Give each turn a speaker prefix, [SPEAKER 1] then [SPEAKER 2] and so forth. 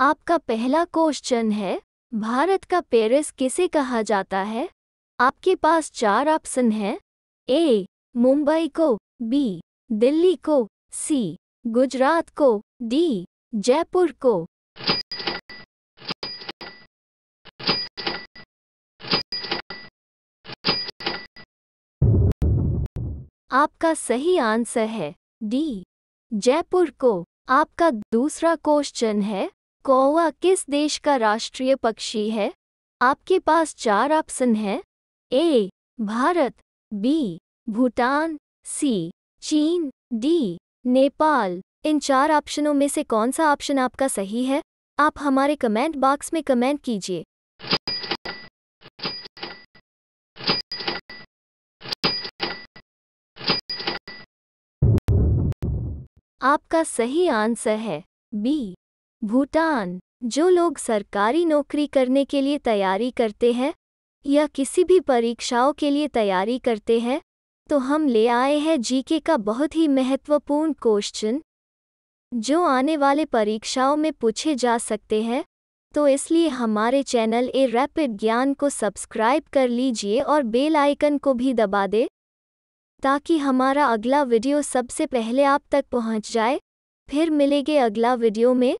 [SPEAKER 1] आपका पहला क्वेश्चन है भारत का पेरिस किसे कहा जाता है आपके पास चार ऑप्शन हैं ए मुंबई को बी दिल्ली को सी गुजरात को डी जयपुर को आपका सही आंसर है डी जयपुर को आपका दूसरा क्वेश्चन है कौवा किस देश का राष्ट्रीय पक्षी है आपके पास चार ऑप्शन हैं A Bharat B Bhutan C चीन डी नेपाल इन चार ऑप्शनों में से कौन सा ऑप्शन आपका सही है आप हमारे कमेंट बॉक्स में कमेंट कीजिए आपका सही आंसर है बी भूटान जो लोग सरकारी नौकरी करने के लिए तैयारी करते हैं या किसी भी परीक्षाओं के लिए तैयारी करते हैं तो हम ले आए हैं जीके का बहुत ही महत्वपूर्ण क्वेश्चन जो आने वाले परीक्षाओं में पूछे जा सकते हैं तो इसलिए हमारे चैनल ए रैपिड ज्ञान को सब्सक्राइब कर लीजिए और बेल आइकन को भी दबा दे ताकि हमारा अगला वीडियो सबसे पहले आप तक पहुंच जाए फिर मिलेंगे अगला वीडियो में